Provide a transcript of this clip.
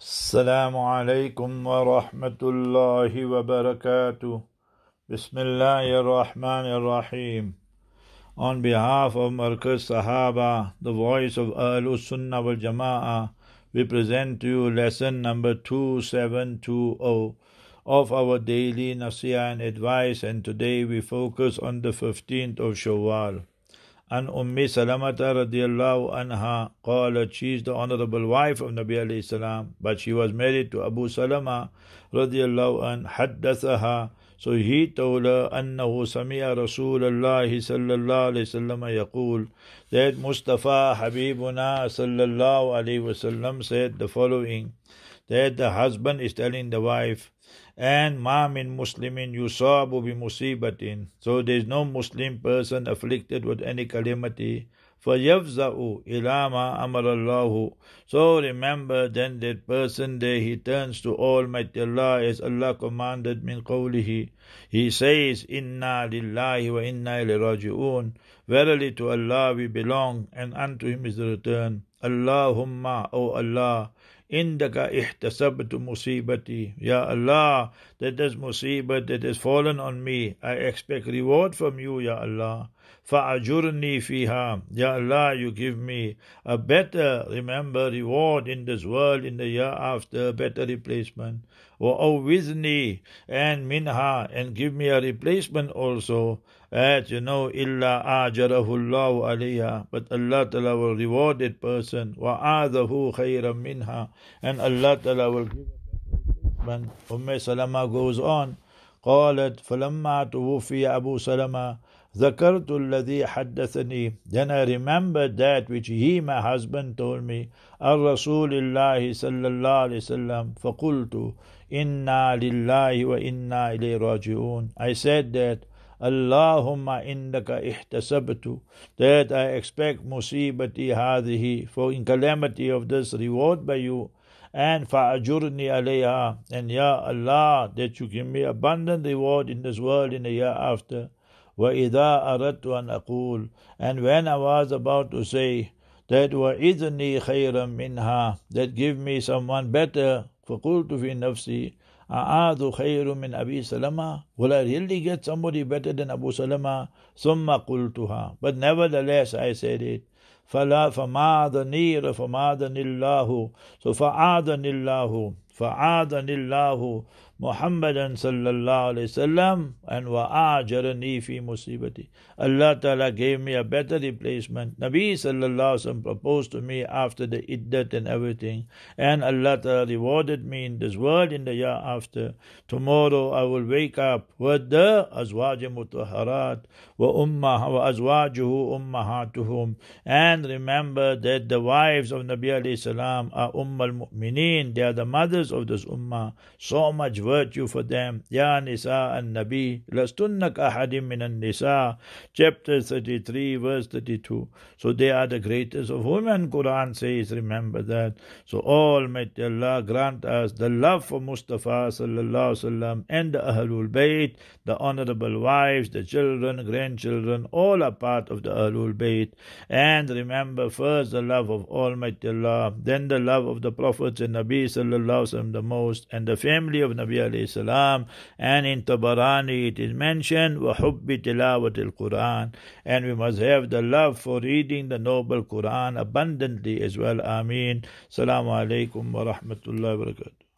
السلام عليكم ورحمة الله وبركاته بسم الله الرحمن الرحيم On behalf of Markaz Sahaba, the voice of Ahlul Sunnah wal Jama'ah, we present to you lesson number 2720 of our daily nasiya and advice and today we focus on the 15th of Shawwal. عن أم سلمة رضي الله عنها قالت she is the honorable wife of Nabi عليه السلام but she was married to Abu Salama رضي الله عنه حدثها so he told her أنه سمع رسول الله صلى الله عليه وسلم يقول that Mustafa حبيبنا صلى الله عليه وسلم said the following that the husband is telling the wife and ma min muslimin yusabu bi musibatin. So there is no Muslim person afflicted with any calamity. for إِلَى ilama amarallahu So remember then that person there, he turns to Almighty Allah as Allah commanded min qawlihi. He says, إِنَّا wa وَإِنَّا إِلَيْهِ رَاجِعُونَ Verily to Allah we belong, and unto Him is the return. Allahumma, O Allah, Indaka ihtasabtu musibati. Ya Allah, that is musibat that has fallen on me. I expect reward from you, Ya Allah. Fa'ajurni fiha. Ya Allah, you give me a better, remember, reward in this world, in the year after, a better replacement. Wa'awizni and minha, and give me a replacement also. that you know illa ajarahu Allah alayha but Allah Ta'ala will reward that person wa adahu khayran minha and Allah Ta'ala will give when Umm Salama goes on qalat falamma tuwfi Abu Salama ذكرت الذي حدثني then I remembered that which he my husband told me الرسول الله صلى الله عليه وسلم فقلت إنا لله وإنا إليه راجعون I said that Allahumma indaka ihtasabtu, that I expect musibati hadhihi for in calamity of this reward by you, and fa'ajurni alayha, and ya Allah, that you give me abundant reward in this world in the year after. idha aradtu an akul, And when I was about to say, that وَإِذْنِي خَيْرًا minha, that give me someone better, فَقُلْتُ فِي نَفْسِي أعاذ خير من أبي Salama? Will I really get somebody better than Abu Salama? ثم قلتها. But nevertheless I said it. فلا فماذا نير فماذا الله. So فعاذني الله. فعادني الله محمدا صلى الله عليه وسلم and وأعجرني في مصيبتي Allah Ta'ala gave me a better replacement Nabi صلى الله عليه وسلم proposed to me after the iddat and everything and Allah Ta'ala rewarded me in this world in the year after tomorrow I will wake up with the أزواج مطهرات وأمه وأزواجه أمهاتهم and remember that the wives of Nabi عليه السلام are أم المؤمنين they are the mothers leaders of this ummah, so much virtue for them. Ya Nisa and Nabi, lastunnak ahadim min an Nisa, chapter 33, verse 32. So they are the greatest of women, Quran says, remember that. So Almighty Allah grant us the love for Mustafa sallallahu sallam and the Ahlul Bayt, the honorable wives, the children, grandchildren, all are part of the Ahlul Bayt. And remember first the love of Almighty Allah, then the love of the Prophets and Nabi sallallahu the most and the family of Nabi alayhi salam. And in Tabarani it is mentioned, وَحُبِّ تِلَاوَةِ الْقُرْآنِ And we must have the love for reading the noble Quran abundantly as well. Ameen. Salaamu Alaikum wa rahmatullahi wa barakatuh.